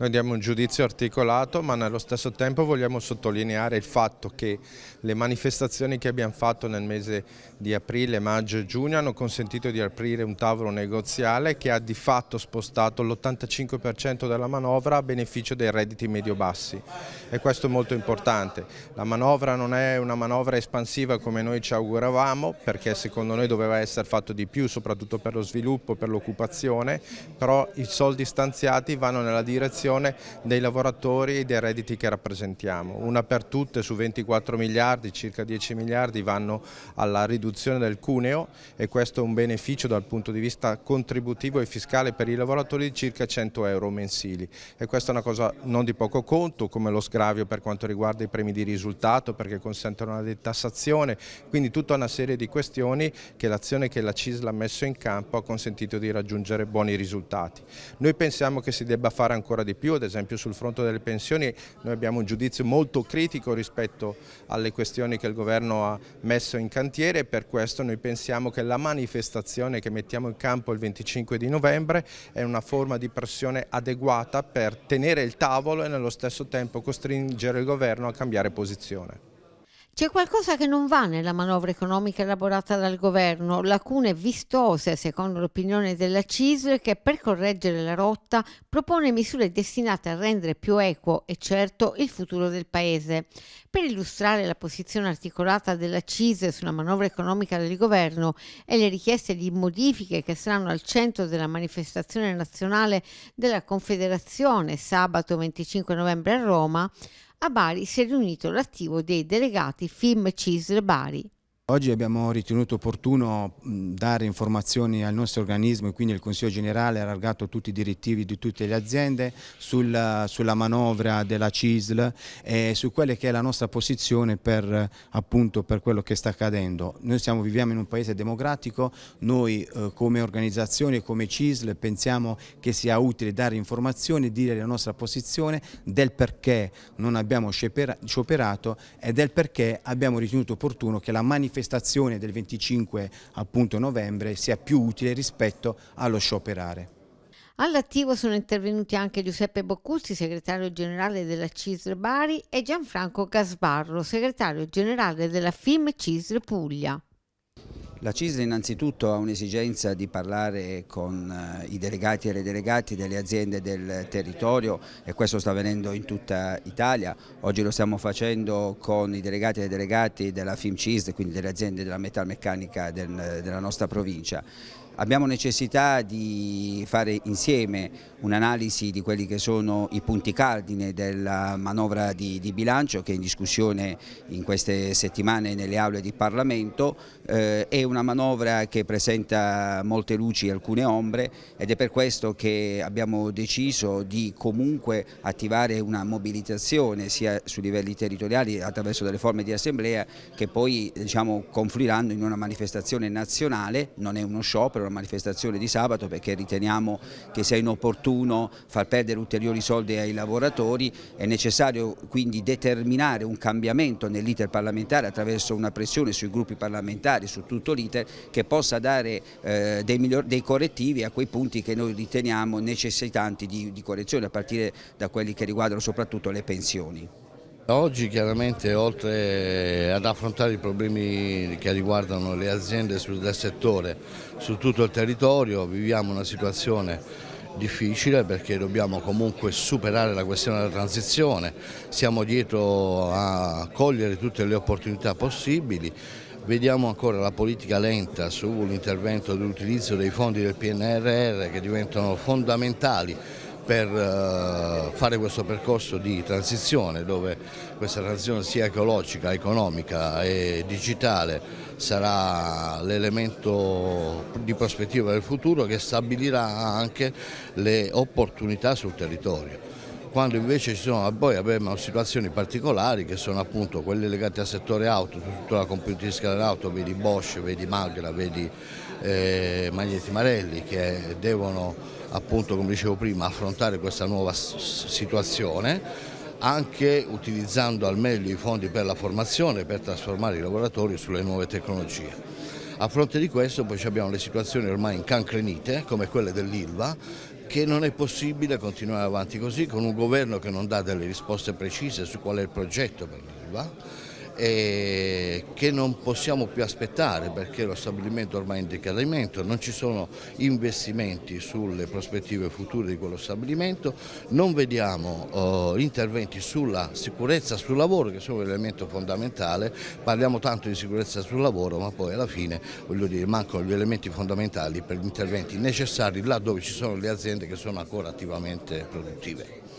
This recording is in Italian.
Noi diamo un giudizio articolato ma nello stesso tempo vogliamo sottolineare il fatto che le manifestazioni che abbiamo fatto nel mese di aprile, maggio e giugno hanno consentito di aprire un tavolo negoziale che ha di fatto spostato l'85% della manovra a beneficio dei redditi medio-bassi e questo è molto importante. La manovra non è una manovra espansiva come noi ci auguravamo perché secondo noi doveva essere fatto di più soprattutto per lo sviluppo, per l'occupazione, però i soldi stanziati vanno nella direzione protezione dei lavoratori e dei redditi che rappresentiamo. Una per tutte su 24 miliardi, circa 10 miliardi vanno alla riduzione del cuneo e questo è un beneficio dal punto di vista contributivo e fiscale per i lavoratori di circa 100 euro mensili e questa è una cosa non di poco conto come lo sgravio per quanto riguarda i premi di risultato perché consentono una detassazione, quindi tutta una serie di questioni che l'azione che la CISL ha messo in campo ha consentito di raggiungere buoni risultati. Noi pensiamo che si debba fare ancora di più più, ad esempio sul fronte delle pensioni noi abbiamo un giudizio molto critico rispetto alle questioni che il governo ha messo in cantiere e per questo noi pensiamo che la manifestazione che mettiamo in campo il 25 di novembre è una forma di pressione adeguata per tenere il tavolo e nello stesso tempo costringere il governo a cambiare posizione. C'è qualcosa che non va nella manovra economica elaborata dal governo, lacune vistose secondo l'opinione della CISL che per correggere la rotta propone misure destinate a rendere più equo e certo il futuro del Paese. Per illustrare la posizione articolata della CISL sulla manovra economica del governo e le richieste di modifiche che saranno al centro della manifestazione nazionale della Confederazione sabato 25 novembre a Roma, a Bari si è riunito l'attivo dei delegati FIM Cisl Bari. Oggi abbiamo ritenuto opportuno dare informazioni al nostro organismo e quindi il Consiglio Generale ha allargato tutti i direttivi di tutte le aziende sulla, sulla manovra della CISL e su quella che è la nostra posizione per, appunto, per quello che sta accadendo. Noi siamo, viviamo in un paese democratico, noi eh, come organizzazione, come CISL pensiamo che sia utile dare informazioni, dire la nostra posizione del perché non abbiamo scioperato e del perché abbiamo ritenuto opportuno che la manifestazione manifestazione del 25 appunto, novembre sia più utile rispetto allo scioperare. All'attivo sono intervenuti anche Giuseppe Boccucci, segretario generale della CISR Bari, e Gianfranco Gasbarro, segretario generale della FIM CISR Puglia. La CISL innanzitutto ha un'esigenza di parlare con eh, i delegati e le delegati delle aziende del territorio e questo sta avvenendo in tutta Italia. Oggi lo stiamo facendo con i delegati e le delegati della FIM CISL, quindi delle aziende della metalmeccanica della nostra provincia. Abbiamo necessità di fare insieme un'analisi di quelli che sono i punti cardine della manovra di, di, bilancio che è in discussione in queste settimane nelle aule di Parlamento, eh, è una manovra che presenta molte luci e alcune ombre ed è per questo che abbiamo deciso di comunque attivare una mobilitazione sia sui livelli territoriali attraverso delle forme di assemblea che poi diciamo, confluiranno in una manifestazione nazionale, non è uno sciopero, per una manifestazione di sabato perché riteniamo che sia inopportuno far perdere ulteriori soldi ai lavoratori, è necessario quindi determinare un cambiamento nell'iter parlamentare attraverso una pressione sui gruppi parlamentari, su tutto l'iter, che possa dare eh, dei, miglior, dei, correttivi a quei punti che noi riteniamo necessitanti di, di correzione, a partire da quelli che riguardano soprattutto le pensioni. Oggi chiaramente oltre ad affrontare i problemi che riguardano le aziende del settore su tutto il territorio viviamo una situazione difficile perché dobbiamo comunque superare la questione della transizione, siamo dietro a cogliere tutte le opportunità possibili Vediamo ancora la politica lenta sull'intervento dell'utilizzo dei fondi del PNRR che diventano fondamentali per eh, fare questo percorso di transizione dove questa transizione sia ecologica, economica e digitale sarà l'elemento di prospettiva del futuro che stabilirà anche le opportunità sul territorio quando invece ci sono, poi abbiamo situazioni particolari che sono appunto quelle legate al settore auto, tutta la computeristica dell'auto, vedi Bosch, vedi Magra, vedi eh, Maglietti Marelli che devono appunto come dicevo prima affrontare questa nuova situazione anche utilizzando al meglio i fondi per la formazione per trasformare i lavoratori sulle nuove tecnologie. A fronte di questo poi abbiamo le situazioni ormai incancrenite come quelle dell'ILVA che non è possibile continuare avanti così con un governo che non dà delle risposte precise su qual è il progetto per l'Ilva eh, che non possiamo più aspettare perché lo stabilimento ormai è in decadimento, non ci sono investimenti sulle prospettive future di quello stabilimento, non vediamo eh, interventi sulla sicurezza sul lavoro che sono un elemento fondamentale, parliamo tanto di sicurezza sul lavoro ma poi alla fine dire, mancano gli elementi fondamentali per gli interventi necessari là dove ci sono le aziende che sono ancora attivamente produttive.